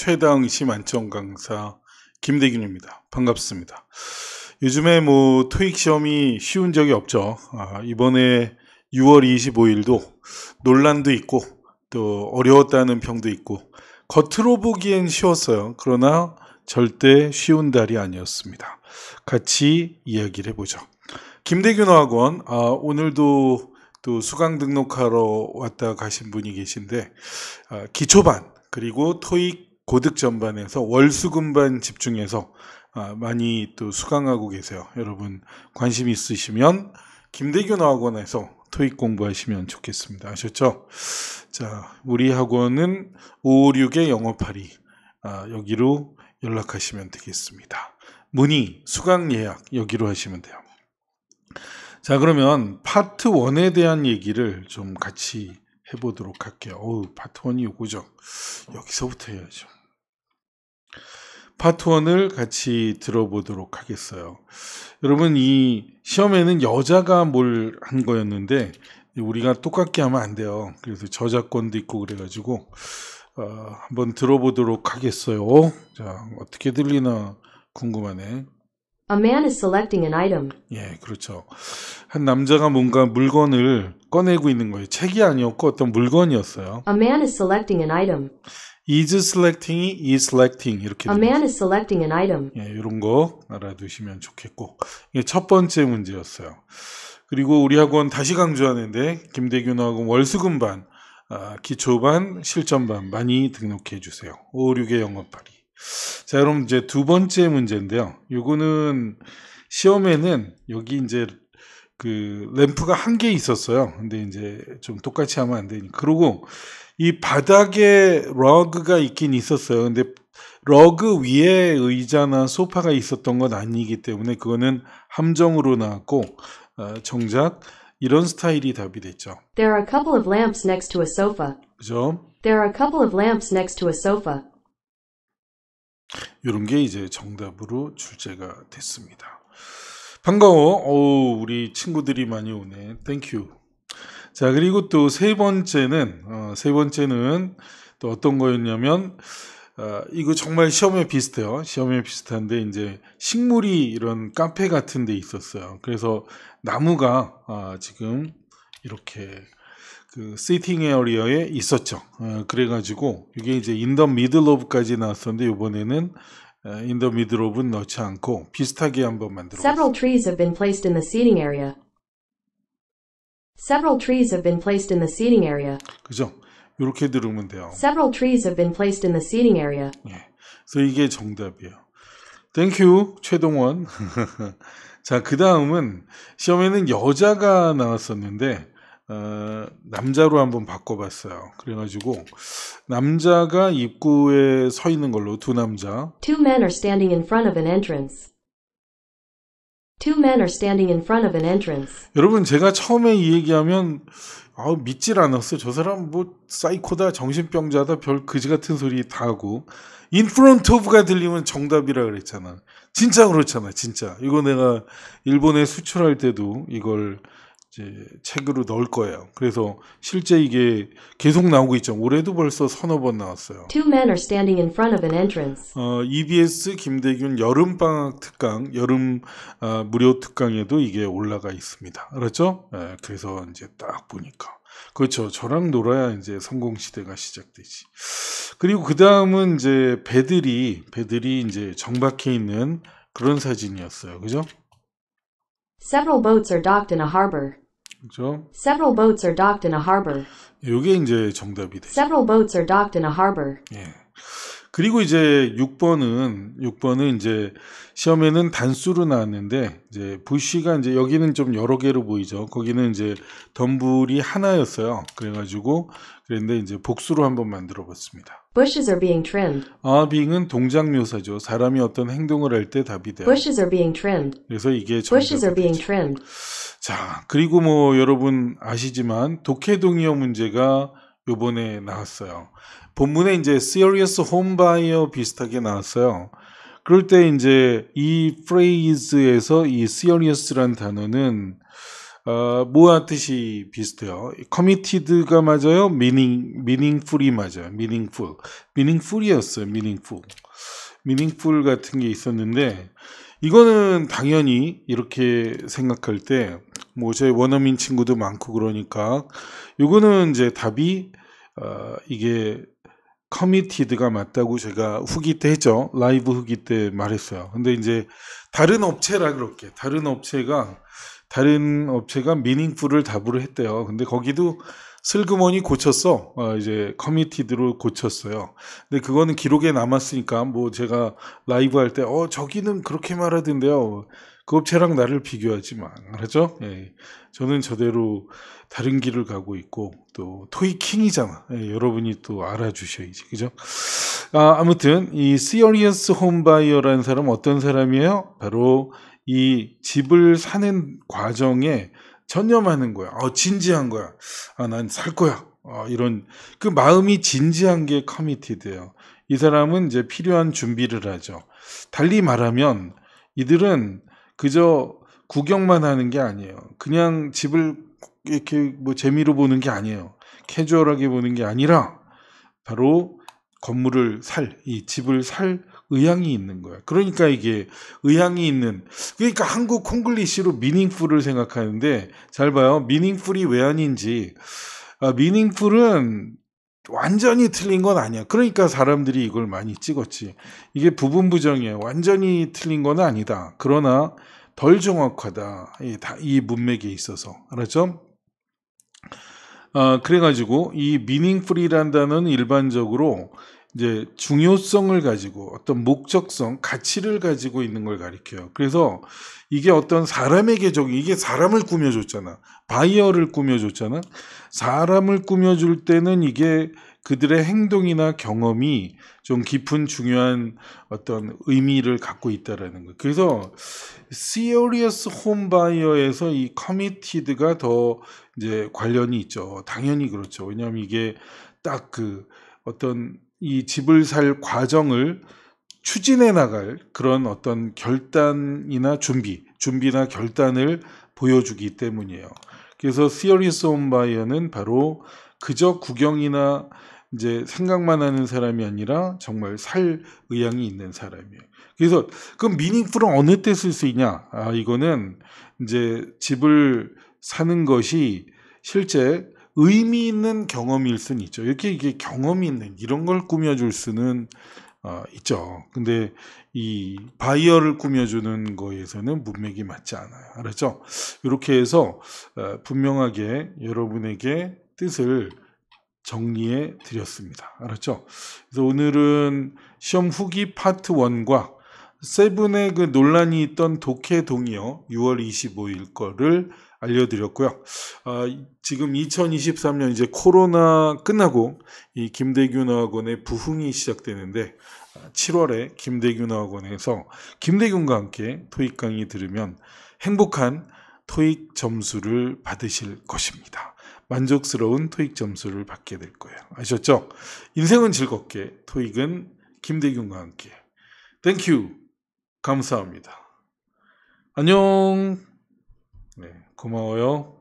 최당응시 만점 강사 김대균입니다. 반갑습니다. 요즘에 뭐 토익 시험이 쉬운 적이 없죠. 아, 이번에 6월 25일도 논란도 있고 또 어려웠다는 평도 있고 겉으로 보기엔 쉬웠어요. 그러나 절대 쉬운 달이 아니었습니다. 같이 이야기를 해보죠. 김대균 학원 아, 오늘도 또 수강 등록하러 왔다 가신 분이 계신데 아, 기초반 그리고 토익 고득 전반에서 월수금반 집중해서 아, 많이 또 수강하고 계세요. 여러분 관심 있으시면 김대균 학원에서 토익 공부하시면 좋겠습니다. 아셨죠? 자, 우리 학원은 556의 영업하리 아, 여기로 연락하시면 되겠습니다. 문의, 수강 예약 여기로 하시면 돼요. 자, 그러면 파트 1에 대한 얘기를 좀 같이 해보도록 할게요. 어우, 파트 1이 요거죠. 여기서부터 해야죠. 파트 1을 같이 들어보도록 하겠어요. 여러분 이 시험에는 여자가 뭘 한 거였는데 우리가 똑같게 하면 안 돼요. 그래서 저작권도 있고 그래가지고 어, 한번 들어보도록 하겠어요. 자 어떻게 들리나 궁금하네. A man is selecting an item. 예, 그렇죠. 한 남자가 뭔가 물건을 꺼내고 있는 거예요. 책이 아니었고 어떤 물건이었어요. A man is selecting an item. is selecting이 is selecting 이렇게 A man is selecting an item. 예, 이런 거 알아두시면 좋겠고 이게 첫 번째 문제였어요. 그리고 우리 학원 다시 강조하는데 김대균 학원 월수금반 아, 기초반 실전반 많이 등록해 주세요. 5, 6의 영어파리. 자, 여러분 이제 두 번째 문제인데요. 요거는 시험에는 여기 이제 그 램프가 한 개 있었어요. 근데 이제 좀 똑같이 하면 안 되니. 그리고 이 바닥에 러그가 있긴 있었어요. 근데 러그 위에 의자나 소파가 있었던 건 아니기 때문에 그거는 함정으로 나왔고 어, 정작 이런 스타일이 답이 됐죠. There are a couple of lamps next to a sofa. 그죠? There are a couple of lamps next to a sofa. 이런 게 이제 정답으로 출제가 됐습니다. 반가워. 오, 우리 친구들이 많이 오네. you. 자, 그리고 또 세 번째는, 어, 세 번째는 또 어떤 거였냐면, 어, 이거 정말 시험에 비슷해요. 시험에 비슷한데, 이제 식물이 이런 카페 같은 데 있었어요. 그래서 나무가 아, 지금 이렇게 그 시팅 에어리어에 있었죠. 어, 그래가지고 이게 이제 인더 미들 로브까지 나왔었는데 이번에는 인더 미들 로브는 넣지 않고 비슷하게 한번 만들어. Several trees have been placed in the seating area. Several trees have been placed in the seating area. 그죠? 이렇게 들으면 돼요. Several trees have been placed in the seating area. 예. 그래서 이게 정답이에요. 땡큐 최동원. 자, 그 다음은 시험에는 여자가 나왔었는데 어, 남자로 한번 바꿔봤어요. 그래가지고 남자가 입구에 서 있는 걸로 두 남자. Two men are standing in front of an entrance. Two men are standing in front of an entrance. 여러분 제가 처음에 이 얘기하면 아 믿질 않았어. 저 사람 뭐 사이코다, 정신병자다, 별 그지 같은 소리 다 하고 in front of가 들리면 정답이라 그랬잖아. 진짜 그렇잖아, 진짜. 이거 내가 일본에 수출할 때도 이걸 이제 책으로 넣을 거예요. 그래서 실제 이게 계속 나오고 있죠. 올해도 벌써 서너 번 나왔어요. Two men are standing in front of an entrance. 어, EBS 김대균 여름 방학 특강, 여름 어, 무료 특강에도 이게 올라가 있습니다. 그렇죠 예, 그래서 이제 딱 보니까 그렇죠. 저랑 놀아야 이제 성공 시대가 시작되지. 그리고 그 다음은 이제 배들이 배들이 이제 정박해 있는 그런 사진이었어요. 그죠? Several boats are docked in a harbor. 그죠? Several boats are docked in a harbor. 이게 이제 정답이 되죠. Several boats are docked in a harbor. 예. 그리고 이제 6번은 6번은 이제 시험에는 단수로 나왔는데 이제 부시가 이제 여기는 좀 여러 개로 보이죠. 거기는 이제 덤불이 하나였어요. 그래가지고 그런데 이제 복수로 한번 만들어봤습니다. Bushes are being trimmed. 아, being은 동작 묘사죠. 사람이 어떤 행동을 할 때 답이 돼요. Bushes are being trimmed. 그래서 이게 Bushes are being trimmed. 자, 그리고 뭐 여러분 아시지만 독해동의어 문제가 요번에 나왔어요. 본문에 이제 serious home buyer 비슷하게 나왔어요. 그럴 때 이제 이 p h r a s e 에서이 serious란 단어는 어, 뭐와 뜻이 비슷해요. committed가 맞아요. meaning, meaningful이 맞아요. meaningful. meaningful이었어요. meaningful. meaningful 같은 게 있었는데 이거는 당연히 이렇게 생각할 때뭐 저희 원어민 친구도 많고 그러니까 요거는 이제 답이 어, 이게 커미티드가 맞다고 제가 후기 때 했죠. 라이브 후기 때 말했어요. 근데 이제 다른 업체라 그렇게 다른 업체가 다른 업체가 미닝풀을 답으로 했대요. 근데 거기도 슬그머니 고쳤어. 어, 이제 커미티드로 고쳤어요. 근데 그거는 기록에 남았으니까 뭐 제가 라이브 할 때 어 저기는 그렇게 말하던데요. 그 업체랑 나를 비교하지 마. 알았죠? 예. 저는 저대로 다른 길을 가고 있고 또 토이킹이잖아. 예, 여러분이 또 알아주셔야지. 그죠? 아, 무튼이 시어리어스 홈바이어라는 사람 어떤 사람이에요? 바로 이 집을 사는 과정에 전념하는 거야. 어, 진지한 거야. 아, 난 살 거야. 어, 이런 그 마음이 진지한 게 커미티드예요. 이 사람은 이제 필요한 준비를 하죠. 달리 말하면 이들은 그저 구경만 하는 게 아니에요. 그냥 집을 이렇게 뭐 재미로 보는 게 아니에요. 캐주얼하게 보는 게 아니라 바로 건물을 살, 이 집을 살 의향이 있는 거야. 그러니까 이게 의향이 있는, 그러니까 한국 콩글리시로 미닝풀을 생각하는데 잘 봐요. 미닝풀이 왜 아닌지. 아, 미닝풀은 완전히 틀린 건 아니야. 그러니까 사람들이 이걸 많이 찍었지. 이게 부분 부정이에요. 완전히 틀린 건 아니다. 그러나 덜 정확하다. 이, 다, 이 문맥에 있어서. 알았죠? 아, 그래가지고 이 meaningful이란 단어는 일반적으로 이제 중요성을 가지고 어떤 목적성, 가치를 가지고 있는 걸 가리켜요. 그래서 이게 어떤 사람에게 적용, 이게 사람을 꾸며줬잖아. 바이어를 꾸며줬잖아. 사람을 꾸며줄 때는 이게 그들의 행동이나 경험이 좀 깊은 중요한 어떤 의미를 갖고 있다라는 거. 그래서 serious home buyer에서 이 committed가 더 이제 관련이 있죠. 당연히 그렇죠. 왜냐하면 이게 딱 그 어떤 이 집을 살 과정을 추진해 나갈 그런 어떤 결단이나 준비, 준비나 결단을 보여주기 때문이에요. 그래서 Theories on Fire는 바로 그저 구경이나 이제 생각만 하는 사람이 아니라 정말 살 의향이 있는 사람이에요. 그래서 그 미닝풀은 어느 때 쓸 수 있냐? 아 이거는 이제 집을 사는 것이 실제 의미 있는 경험일 수는 있죠. 이렇게 이게 경험이 있는 이런 걸 꾸며줄 수는 어, 있죠. 근데 이 바이어를 꾸며주는 거에서는 문맥이 맞지 않아요. 알았죠? 이렇게 해서 어, 분명하게 여러분에게 뜻을 정리해 드렸습니다. 알았죠? 그래서 오늘은 시험 후기 파트 1과 세븐의 그 논란이 있던 독해 동의어 6월 25일 거를 알려드렸고요. 아, 지금 2023년 이제 코로나 끝나고 이 김대균 학원의 부흥이 시작되는데 7월에 아, 김대균 학원에서 김대균과 함께 토익 강의 들으면 행복한 토익 점수를 받으실 것입니다. 만족스러운 토익 점수를 받게 될 거예요. 아셨죠? 인생은 즐겁게, 토익은 김대균과 함께. 땡큐! 감사합니다. 안녕! 네, 고마워요.